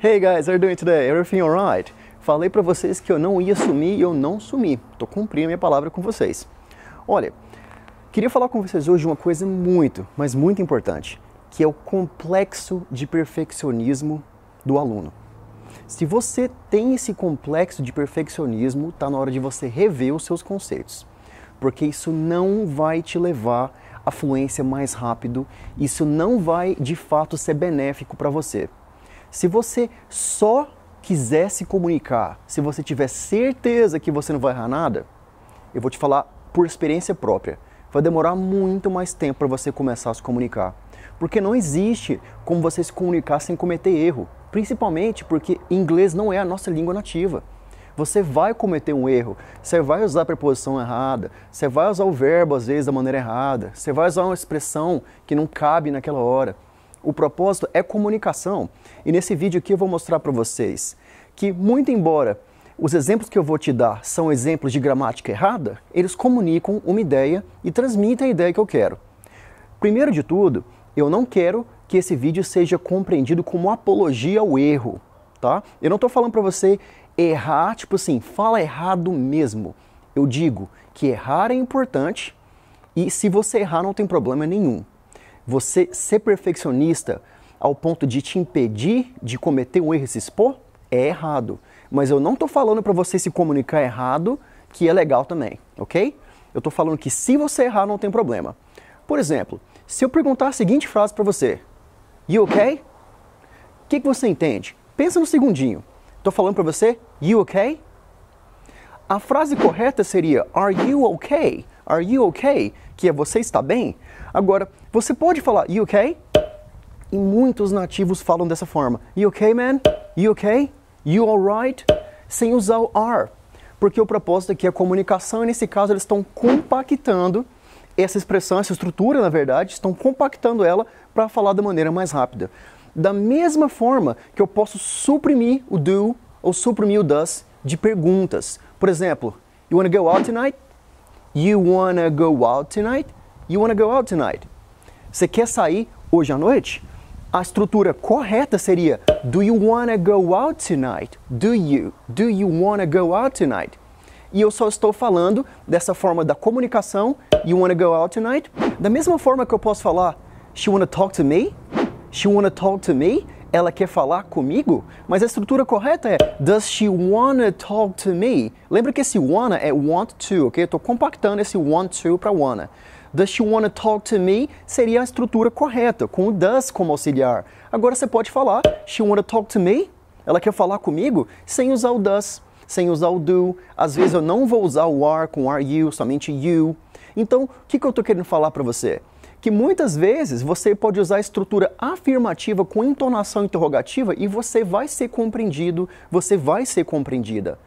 Hey guys, how are you doing today? Everything alright? Falei para vocês que eu não ia sumir e eu não sumi. Tô cumprindo minha palavra com vocês. Olha, queria falar com vocês hoje uma coisa muito, mas muito importante, que é o complexo de perfeccionismo do aluno. Se você tem esse complexo de perfeccionismo, tá na hora de você rever os seus conceitos, porque isso não vai te levar a fluência mais rápido. Isso não vai de fato ser benéfico para você. Se você só quiser se comunicar, se você tiver certeza que você não vai errar nada, eu vou te falar por experiência própria. Vai demorar muito mais tempo para você começar a se comunicar. Porque não existe como você se comunicar sem cometer erro. Principalmente porque inglês não é a nossa língua nativa. Você vai cometer um erro, você vai usar a preposição errada, você vai usar o verbo às vezes da maneira errada, você vai usar uma expressão que não cabe naquela hora. O propósito é comunicação. E nesse vídeo aqui eu vou mostrar para vocês que, muito embora os exemplos que eu vou te dar são exemplos de gramática errada, eles comunicam uma ideia e transmitem a ideia que eu quero. Primeiro de tudo, eu não quero que esse vídeo seja compreendido como apologia ao erro, tá? Eu não estou falando para você errar, tipo assim, fala errado mesmo. Eu digo que errar é importante e se você errar não tem problema nenhum você ser perfeccionista ao ponto de te impedir de cometer um erro e se expor é errado. Mas eu não estou falando para você se comunicar errado, que é legal também, ok? Eu estou falando que se você errar, não tem problema. Por exemplo, se eu perguntar a seguinte frase para você, you okay? O que, que você entende? Pensa no segundinho. Estou falando para você, you okay? A frase correta seria, are you okay? Are you okay? Que é você está bem? Agora, você pode falar you okay? E muitos nativos falam dessa forma. You okay, man? You okay? You alright? Sem usar o are. Porque o propósito aqui é a comunicação e nesse caso eles estão compactando essa expressão, essa estrutura, na verdade, estão compactando ela para falar da maneira mais rápida. Da mesma forma que eu posso suprimir o do ou suprimir o does de perguntas. Por exemplo, you wanna go out tonight? You wanna go out tonight? You wanna go out tonight? Você quer sair hoje à noite? A estrutura correta seria Do you wanna go out tonight? Do you? Do you wanna go out tonight? E eu só estou falando dessa forma da comunicação You wanna go out tonight? Da mesma forma que eu posso falar She wanna talk to me? She wanna talk to me? ela quer falar comigo? Mas a estrutura correta é does she wanna talk to me? Lembra que esse wanna é want to, ok? Eu estou compactando esse want to para wanna. Does she wanna talk to me? Seria a estrutura correta, com o does como auxiliar. Agora você pode falar she wanna talk to me? Ela quer falar comigo? Sem usar o does, sem usar o do. Às vezes eu não vou usar o are com are you, somente you. Então, o que, que eu estou querendo falar para você? que muitas vezes você pode usar a estrutura afirmativa com entonação interrogativa e você vai ser compreendido, você vai ser compreendida.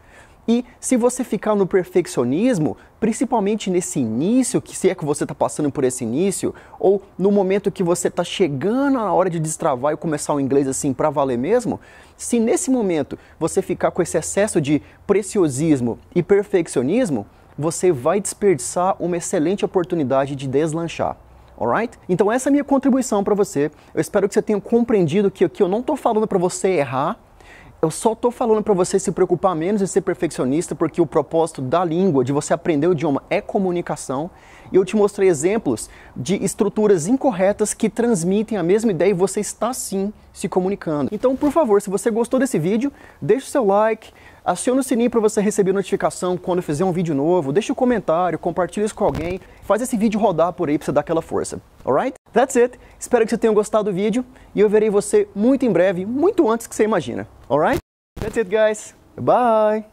E se você ficar no perfeccionismo, principalmente nesse início, que se é que você está passando por esse início, ou no momento que você está chegando na hora de destravar e começar o inglês assim para valer mesmo, se nesse momento você ficar com esse excesso de preciosismo e perfeccionismo, você vai desperdiçar uma excelente oportunidade de deslanchar alright? Então essa é a minha contribuição para você. Eu espero que você tenha compreendido que aqui eu não estou falando para você errar, eu só estou falando para você se preocupar menos e ser perfeccionista, porque o propósito da língua, de você aprender o idioma, é comunicação. E eu te mostrei exemplos de estruturas incorretas que transmitem a mesma ideia e você está sim se comunicando. Então, por favor, se você gostou desse vídeo, deixe o seu like, Aciona o sininho para você receber notificação quando fizer um vídeo novo, deixa um comentário, compartilha isso com alguém, faz esse vídeo rodar por aí para você dar aquela força. Alright? That's it. Espero que você tenha gostado do vídeo e eu verei você muito em breve, muito antes que você imagina. Alright? That's it, guys. Bye!